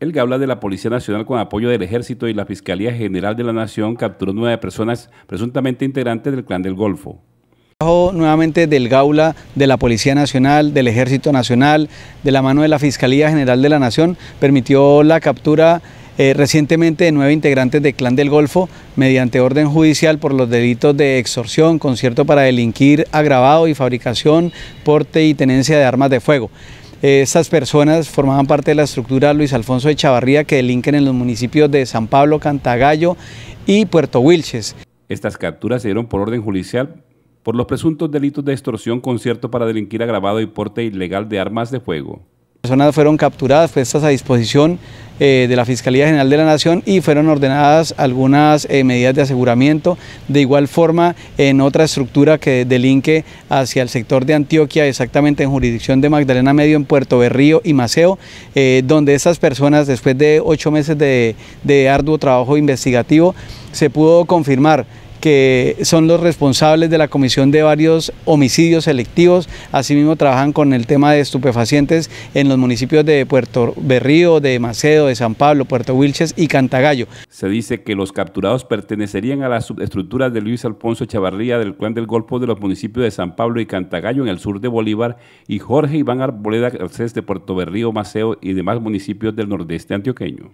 El GAULA de la Policía Nacional con apoyo del Ejército y la Fiscalía General de la Nación capturó nueve personas presuntamente integrantes del Clan del Golfo nuevamente del Gaula, de la Policía Nacional, del Ejército Nacional, de la mano de la Fiscalía General de la Nación, permitió la captura eh, recientemente de nueve integrantes del Clan del Golfo mediante orden judicial por los delitos de extorsión, concierto para delinquir agravado y fabricación, porte y tenencia de armas de fuego. Estas personas formaban parte de la estructura Luis Alfonso de Chavarría que delinquen en los municipios de San Pablo, Cantagallo y Puerto Wilches. Estas capturas se dieron por orden judicial por los presuntos delitos de extorsión, concierto para delinquir agravado y porte ilegal de armas de fuego personas fueron capturadas, puestas a disposición eh, de la Fiscalía General de la Nación y fueron ordenadas algunas eh, medidas de aseguramiento, de igual forma en otra estructura que delinque hacia el sector de Antioquia, exactamente en jurisdicción de Magdalena Medio, en Puerto Berrío y Maceo, eh, donde estas personas, después de ocho meses de, de arduo trabajo investigativo, se pudo confirmar que son los responsables de la comisión de varios homicidios selectivos. Asimismo, trabajan con el tema de estupefacientes en los municipios de Puerto Berrío, de Macedo, de San Pablo, Puerto Wilches y Cantagallo. Se dice que los capturados pertenecerían a las subestructuras de Luis Alfonso Chavarría del Clan del Golfo de los municipios de San Pablo y Cantagallo en el sur de Bolívar y Jorge Iván Arboleda Garcés de Puerto Berrío, Maceo y demás municipios del nordeste antioqueño.